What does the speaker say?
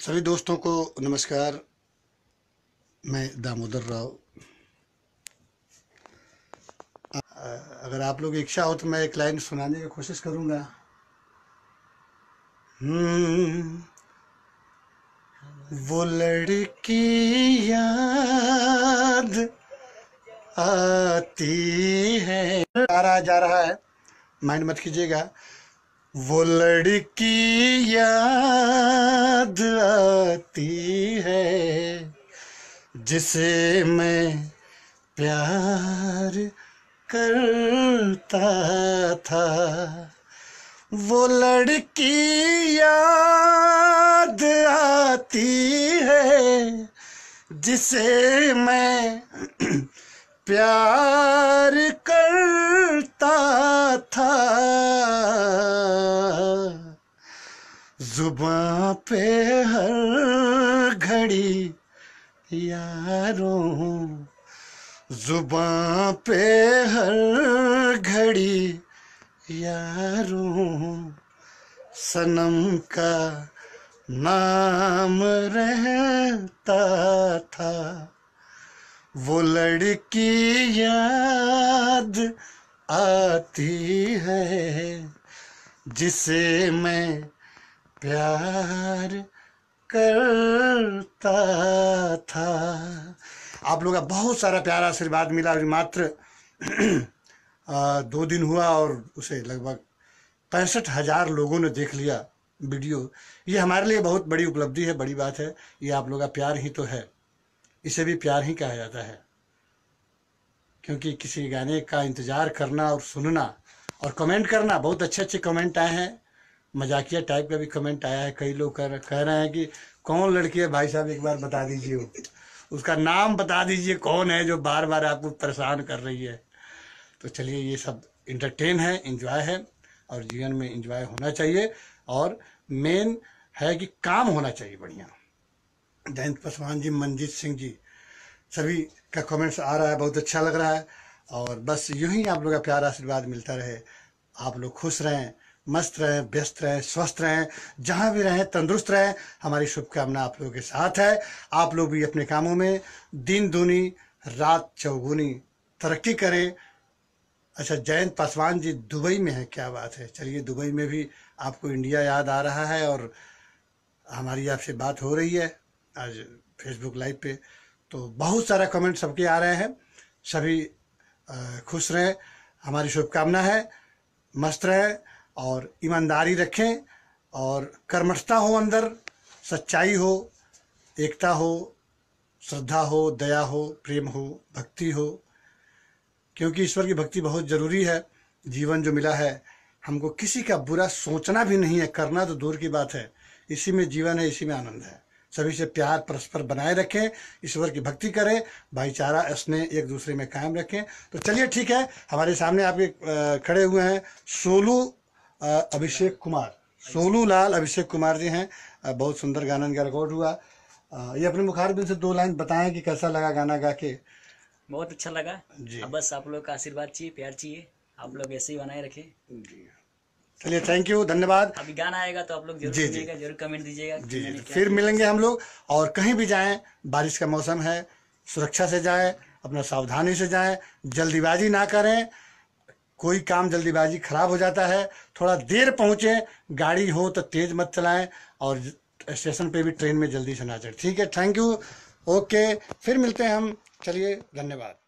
सभी दोस्तों को नमस्कार मैं दामोदर राव अगर आप लोग इच्छा हो तो मैं एक लाइन सुनाने की कोशिश करूंगा हम्म। वो लड़की याद आती है आ रहा जा रहा है माइंड मत कीजिएगा वो लड़की याद आती है जिसे मैं प्यार करता था वो लड़की याद आती है जिसे मैं प्यार करता था जुबा पे हर घड़ी यारों जुबा पे हर घड़ी यारों सनम का नाम रहता था वो लड़की याद आती है जिसे मैं प्यार करता था आप लोग का बहुत सारा प्यारा आशीर्वाद मिला अभी मात्र दो दिन हुआ और उसे लगभग पैंसठ हजार लोगों ने देख लिया वीडियो ये हमारे लिए बहुत बड़ी उपलब्धि है बड़ी बात है ये आप लोग का प्यार ही तो है इसे भी प्यार ही कहा जाता है क्योंकि किसी गाने का इंतज़ार करना और सुनना और कमेंट करना बहुत अच्छे अच्छे कमेंट आए हैं मजाकिया टाइप का भी कमेंट आया है कई लोग कह कह रहे हैं कि कौन लड़की है भाई साहब एक बार बता दीजिए उसका नाम बता दीजिए कौन है जो बार बार आपको परेशान कर रही है तो चलिए ये सब इंटरटेन है इन्जॉय है और जीवन में इंजॉय होना चाहिए और मेन है कि काम होना चाहिए बढ़िया जयंत पासवान जी मनजीत सिंह जी सभी का कमेंट्स आ रहा है बहुत अच्छा लग रहा है और बस यूं ही आप लोग का प्यार आशीर्वाद मिलता रहे आप लोग खुश रहें मस्त रहें व्यस्त रहें स्वस्थ रहें जहाँ भी रहें तंदुरुस्त रहें हमारी शुभकामना आप लोगों के साथ है आप लोग भी अपने कामों में दिन दूनी रात चौगुनी तरक्की करें अच्छा जयंत पासवान जी दुबई में है क्या बात है चलिए दुबई में भी आपको इंडिया याद आ रहा है और हमारी आपसे बात हो रही है आज फेसबुक लाइव पे तो बहुत सारा कमेंट सबके आ रहे हैं सभी खुश रहें हमारी शुभकामना है मस्त रहें और ईमानदारी रखें और कर्मठता हो अंदर सच्चाई हो एकता हो श्रद्धा हो दया हो प्रेम हो भक्ति हो क्योंकि ईश्वर की भक्ति बहुत ज़रूरी है जीवन जो मिला है हमको किसी का बुरा सोचना भी नहीं है करना तो दूर की बात है इसी में जीवन है इसी में आनंद है सभी से प्यार परस्पर बनाए रखें ईश्वर की भक्ति करें भाईचारा स्नेह एक दूसरे में कायम रखें तो चलिए ठीक है हमारे सामने आप खड़े हुए हैं सोलू अभिषेक कुमार सोनू लाल अभिषेक कुमार जी हैं बहुत सुंदर गाना इनका रिकॉर्ड हुआ ये अपने मुखार से दो लाइन बताएं कि कैसा लगा गाना गा के बहुत अच्छा लगा जी अब बस आप लोग का आशीर्वाद चाहिए प्यार चाहिए आप लोग ऐसे ही बनाए रखें जी चलिए थैंक यू धन्यवाद अभी गाना आएगा तो आप लोग जरूर जी जरूर कमेंट दीजिएगा जी जी फिर मिलेंगे हम लोग और कहीं भी जाएं बारिश का मौसम है सुरक्षा से जाएं अपना सावधानी से जाएं जल्दीबाजी ना करें कोई काम जल्दीबाजी खराब हो जाता है थोड़ा देर पहुँचे गाड़ी हो तो तेज़ मत चलाएं और स्टेशन पे भी ट्रेन में जल्दी से ना चढ़ ठीक है थैंक यू ओके फिर मिलते हैं हम चलिए धन्यवाद